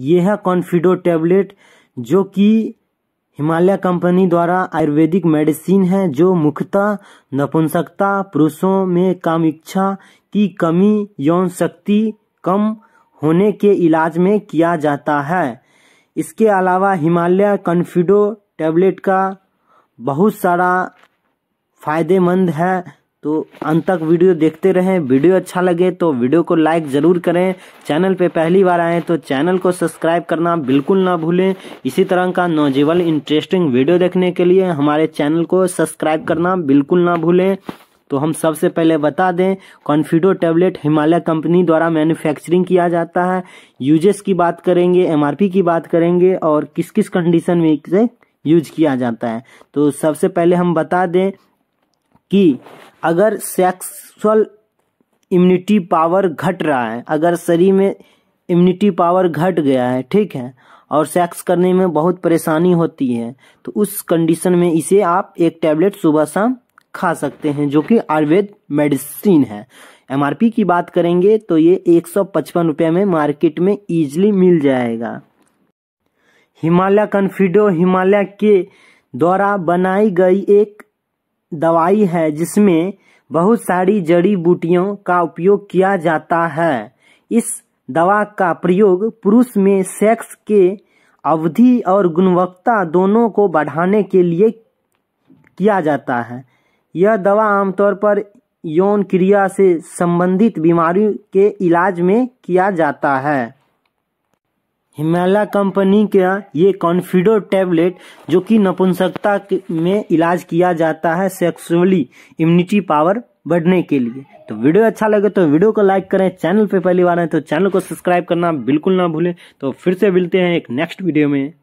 ये है कॉन्फिडो टैबलेट जो कि हिमालय कंपनी द्वारा आयुर्वेदिक मेडिसिन है जो मुख्यतः नपुंसकता पुरुषों में काम इच्छा की कमी यौन शक्ति कम होने के इलाज में किया जाता है इसके अलावा हिमालय कॉन्फिडो टैबलेट का बहुत सारा फायदेमंद है तो अंत तक वीडियो देखते रहें वीडियो अच्छा लगे तो वीडियो को लाइक ज़रूर करें चैनल पे पहली बार आएँ तो चैनल को सब्सक्राइब करना बिल्कुल ना भूलें इसी तरह का नौजेबल इंटरेस्टिंग वीडियो देखने के लिए हमारे चैनल को सब्सक्राइब करना बिल्कुल ना भूलें तो हम सबसे पहले बता दें कॉन्फिडो टैबलेट हिमालय कंपनी द्वारा मैन्युफैक्चरिंग किया जाता है यूजेस की बात करेंगे एमआरपी की बात करेंगे और किस किस कंडीशन में इसे यूज किया जाता है तो सबसे पहले हम बता दें कि अगर सेक्सुअल इम्यूनिटी पावर घट रहा है अगर शरीर में इम्यूनिटी पावर घट गया है ठीक है और सेक्स करने में बहुत परेशानी होती है तो उस कंडीशन में इसे आप एक टैबलेट सुबह शाम खा सकते हैं जो कि आयुर्वेद मेडिसिन है एमआरपी की बात करेंगे तो ये एक सौ पचपन रुपये में मार्केट में ईजिली मिल जाएगा हिमालय कन्फिडो हिमालय के द्वारा बनाई गई एक दवाई है जिसमें बहुत सारी जड़ी बूटियों का उपयोग किया जाता है इस दवा का प्रयोग पुरुष में सेक्स के अवधि और गुणवत्ता दोनों को बढ़ाने के लिए किया जाता है यह दवा आमतौर पर यौन क्रिया से संबंधित बीमारी के इलाज में किया जाता है हिमालय कंपनी का ये कॉन्फिडो टैबलेट जो कि नपुंसकता में इलाज किया जाता है सेक्सुअली इम्यूनिटी पावर बढ़ने के लिए तो वीडियो अच्छा लगे तो वीडियो को लाइक करें चैनल पे पहली बार आए तो चैनल को सब्सक्राइब करना बिल्कुल ना भूलें तो फिर से मिलते हैं एक नेक्स्ट वीडियो में